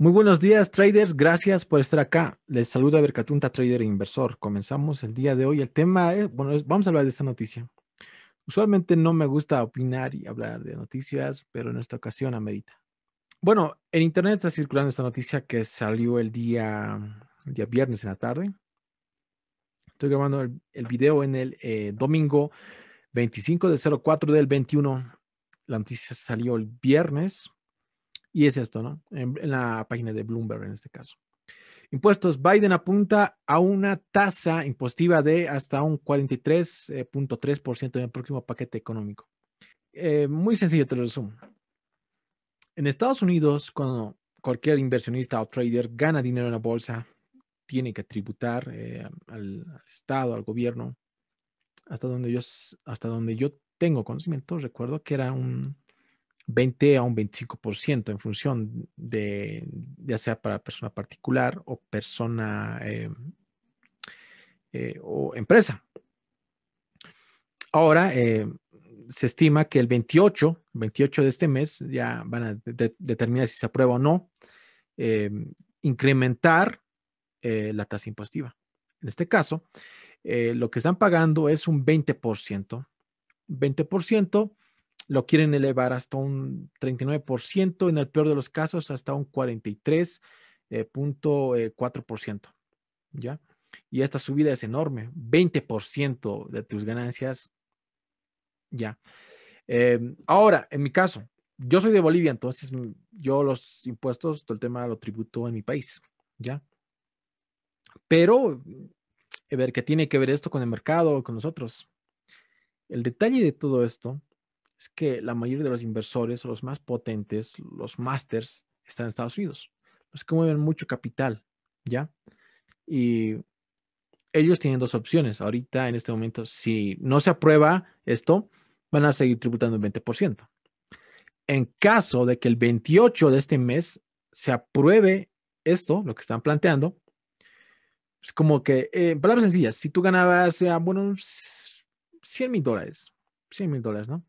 Muy buenos días, traders. Gracias por estar acá. Les saluda Bercatunta, trader e inversor. Comenzamos el día de hoy. El tema eh, es, bueno, vamos a hablar de esta noticia. Usualmente no me gusta opinar y hablar de noticias, pero en esta ocasión amerita. Bueno, en internet está circulando esta noticia que salió el día, día viernes en la tarde. Estoy grabando el, video en el eh, domingo 25 de 04 del 21. La noticia salió el viernes y es esto, ¿no? En, la página de Bloomberg en este caso. Impuestos. Biden apunta a una tasa impositiva de hasta un 43.3% en el próximo paquete económico. Eh, muy sencillo, te lo resumo. En Estados Unidos, cuando cualquier inversionista o trader gana dinero en la bolsa, tiene que tributar eh, al, al, Estado, al gobierno. Hasta donde, yo, hasta donde yo tengo conocimiento, recuerdo que era un 20 a un 25% en función de, ya sea para persona particular o persona eh, eh, o empresa. Ahora, eh, se estima que el 28, 28 de este mes, ya van a determinar si se aprueba o no, incrementar la tasa impositiva. En este caso, lo que están pagando es un 20%. 20% lo quieren elevar hasta un 39%, en el peor de los casos hasta un 43.4%. Eh, eh, ¿Ya? Y esta subida es enorme, 20% de tus ganancias. Ya. Em, ahora, en mi caso, yo soy de Bolivia, entonces mm, yo los impuestos, todo el tema lo tributo en mi país, ¿ya? Pero, a ver, ¿qué tiene que ver esto con el mercado, con nosotros? El detalle de todo esto es que la mayoría de los inversores, los más potentes, los masters, están en Estados Unidos. Los que mueven mucho capital, ¿ya? Y ellos tienen dos opciones. Ahorita, en este momento, si no se aprueba esto, van a seguir tributando el 20%. En caso de que el 28 de este mes se apruebe esto, lo que están planteando, es como que, en eh, palabras sencillas, si tú ganabas, eh, bueno, 100 mil dólares, 100 mil dólares, ¿no?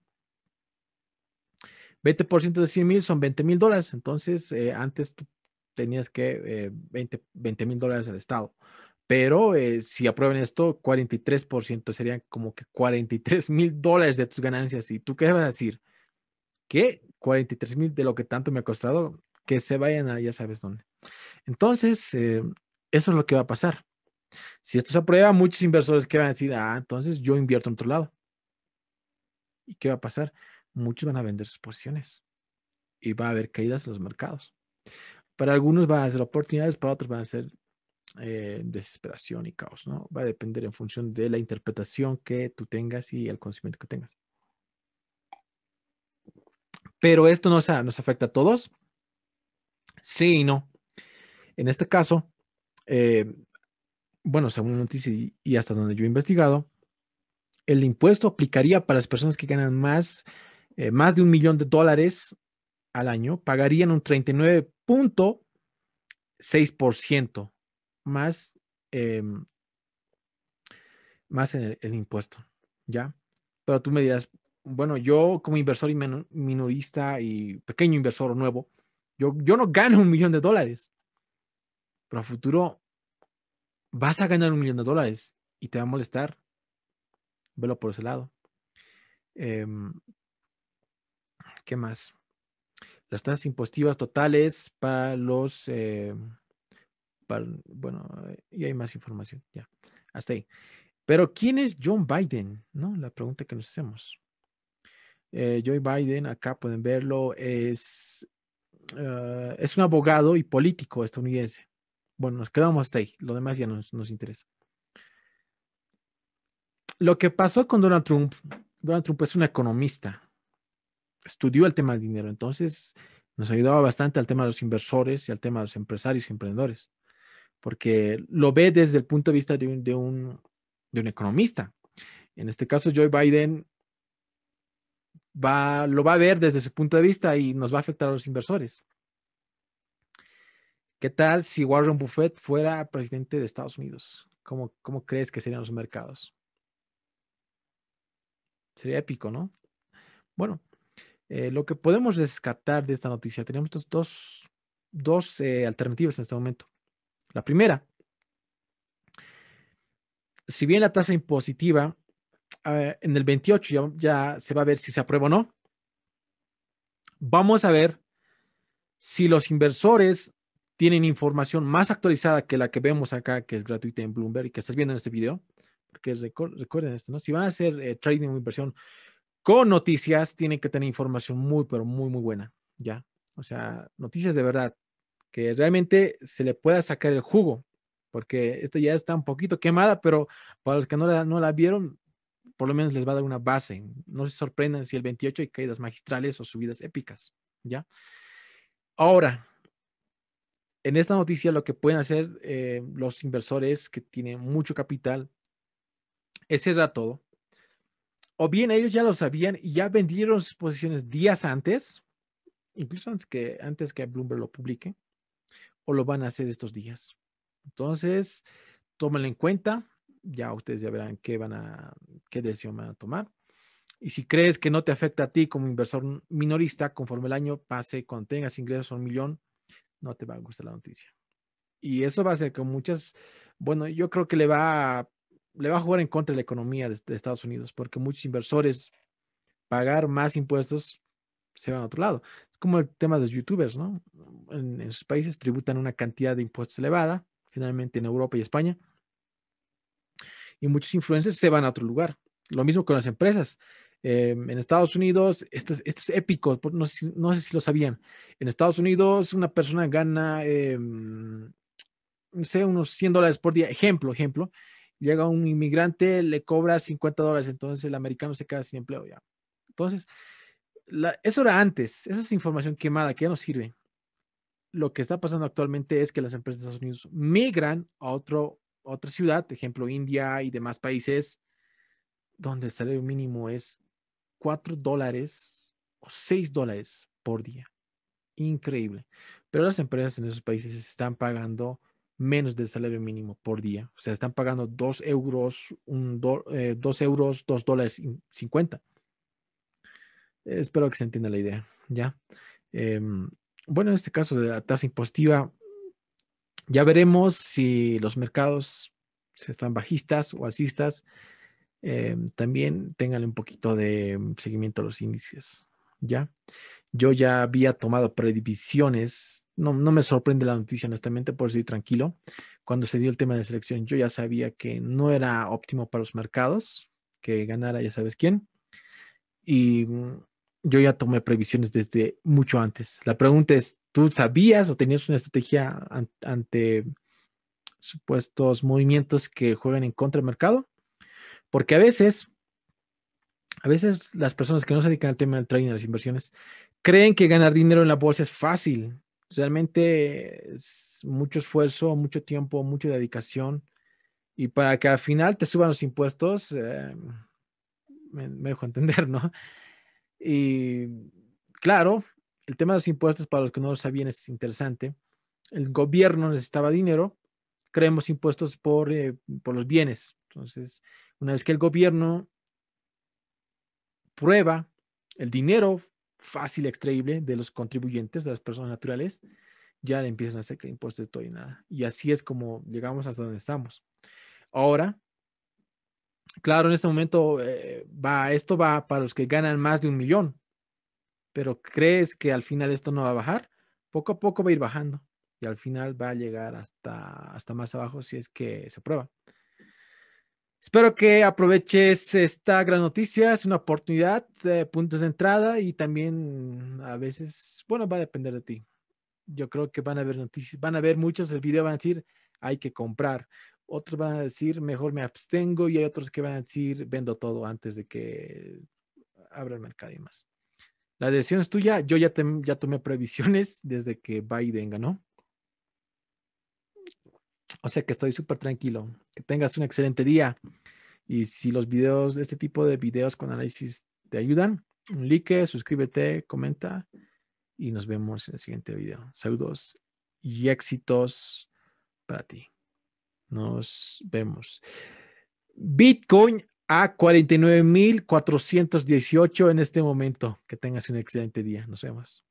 20% de 100 mil son 20 mil dólares. Entonces, eh, antes tú tenías que eh, 20 mil dólares al Estado. Pero eh, si aprueben esto, 43% serían como que 43 mil dólares de tus ganancias. ¿Y tú qué vas a decir? Que 43 mil de lo que tanto me ha costado, que se vayan a ya sabes dónde. Entonces, eh, eso es lo que va a pasar. Si esto se aprueba, muchos inversores que van a decir, ah, entonces yo invierto en otro lado. ¿Y qué va a pasar? muchos van a vender sus posiciones y va a haber caídas en los mercados. Para algunos van a ser oportunidades, para otros van a ser eh, desesperación y caos, ¿no? Va a depender en función de la interpretación que tú tengas y el conocimiento que tengas. Pero esto nos, nos afecta a todos. Sí y no. En este caso, eh, bueno, según la noticia y hasta donde yo he investigado, el impuesto aplicaría para las personas que ganan más eh, más de un millón de dólares al año, pagarían un 39.6% más, em, más en el, impuesto, ¿ya? Pero tú me dirás, bueno, yo como inversor y minorista y pequeño inversor nuevo, yo, yo no gano un millón de dólares, pero a futuro vas a ganar un millón de dólares y te va a molestar. Velo por ese lado. Em, ¿Qué más? Las tasas impositivas totales para los... Eh, bueno, y hay más información, ya. Hasta ahí. Pero ¿quién es John Biden? ¿No? La pregunta que nos hacemos. Eh, Joe Biden, acá pueden verlo, es, eh, es un abogado y político estadounidense. Bueno, nos quedamos hasta ahí, lo demás ya nos, nos interesa. Lo que pasó con Donald Trump, Donald Trump es un economista, estudió el tema del dinero. Entonces, nos ayudaba bastante al tema de los inversores y al tema de los empresarios y emprendedores, porque lo ve desde el punto de vista de un, economista. En este caso, Joe Biden lo va a ver desde su punto de vista y nos va a afectar a los inversores. ¿Qué tal si Warren Buffett fuera presidente de Estados Unidos? ¿Cómo, cómo crees que serían los mercados? Sería épico, ¿no? Bueno, eh, lo que podemos rescatar de esta noticia, tenemos dos, eh, alternativas en este momento. La primera, si bien la tasa impositiva eh, en el 28 ya, se va a ver si se aprueba o no, vamos a ver si los inversores tienen información más actualizada que la que vemos acá, que es gratuita en Bloomberg y que estás viendo en este video, porque recuerden esto, ¿no? Si van a hacer trading o inversión con noticias tienen que tener información muy, pero muy, muy buena, ¿ya? O sea, noticias de verdad, que realmente se le pueda sacar el jugo, porque esta ya está un poquito quemada, pero para los que no la, no la vieron, por lo menos les va a dar una base. No se sorprendan si el 28 hay caídas magistrales o subidas épicas, ¿ya? Ahora, en esta noticia lo que pueden hacer eh, los inversores que tienen mucho capital es cerrar todo, o bien ellos ya lo sabían y ya vendieron sus posiciones días antes, incluso antes que, antes que Bloomberg lo publique, o lo van a hacer estos días. Entonces, tómalo en cuenta, ya ustedes ya verán qué van a, qué decisión van a tomar. Y si crees que no te afecta a ti como inversor minorista, conforme el año pase, cuando tengas ingresos a un millón, no te va a gustar la noticia. Y eso va a ser que muchas, bueno, yo creo que le va a le va a jugar en contra de la economía de, Estados Unidos, porque muchos inversores pagar más impuestos se van a otro lado. Es como el tema de los youtubers, ¿no? En, sus países tributan una cantidad de impuestos elevada, generalmente en Europa y España, y muchos influencers se van a otro lugar. Lo mismo con las empresas. Eh, en Estados Unidos, esto, es épico, no sé, si lo sabían. En Estados Unidos, una persona gana, em, no sé, unos 100 dólares por día, ejemplo, ejemplo, Llega un inmigrante, le cobra 50 dólares, entonces el americano se queda sin empleo ya. Entonces, eso era antes, esa es información quemada que ya no sirve. Lo que está pasando actualmente es que las empresas de Estados Unidos migran a otro, otra ciudad, ejemplo India y demás países, donde el salario mínimo es 4 dólares o 6 dólares por día. Increíble. Pero las empresas en esos países están pagando menos del salario mínimo por día. O sea, están pagando 2 euros, un 2 eh, euros, 2 dólares 50. espero que se entienda la idea, ¿ya? Em, bueno, en este caso de la tasa impositiva, ya veremos si los mercados se están bajistas o asistas. Em, también tengan un poquito de seguimiento a los índices, ¿ya? Yo ya había tomado previsiones, no, no me sorprende la noticia, honestamente, por eso estoy tranquilo. Cuando se dio el tema de selección, yo ya sabía que no era óptimo para los mercados, que ganara ya sabes quién. Y mm, yo ya tomé previsiones desde mucho antes. La pregunta es, ¿tú sabías o tenías una estrategia ante supuestos movimientos que juegan en contra del mercado? Porque a veces, a veces las personas que no se dedican al tema del trading, de las inversiones, creen que ganar dinero en la bolsa es fácil. Realmente es mucho esfuerzo, mucho tiempo, mucha dedicación. Y para que al final te suban los impuestos, eh, me, dejo entender, ¿no? Y claro, el tema de los impuestos, para los que no lo sabían, es interesante. El gobierno necesitaba dinero, creemos impuestos por, eh, por los bienes. Entonces, una vez que el gobierno prueba el dinero fácil extraíble de los contribuyentes, de las personas naturales, ya le empiezan a hacer que impuestos de todo y nada. Y así es como llegamos hasta donde estamos. Ahora, claro, en este momento eh, va, esto va para los que ganan más de un millón, pero ¿crees que al final esto no va a bajar? Poco a poco va a ir bajando y al final va a llegar hasta, hasta más abajo si es que se aprueba. Espero que aproveches esta gran noticia, es una oportunidad, puntos de entrada y también a veces, bueno, va a depender de ti. Yo creo que van a haber noticias, van a ver muchos, el video van a decir, hay que comprar. Otros van a decir, mejor me abstengo y hay otros que van a decir, vendo todo antes de que abra el mercado y más. La decisión es tuya, yo ya, te, ya tomé previsiones desde que Biden ganó. O sea que estoy súper tranquilo. Que tengas un excelente día. Y si los videos, este tipo de videos con análisis te ayudan, un like, suscríbete, comenta y nos vemos en el siguiente video. Saludos y éxitos para ti. Nos vemos. Bitcoin a 49.418 en este momento. Que tengas un excelente día. Nos vemos.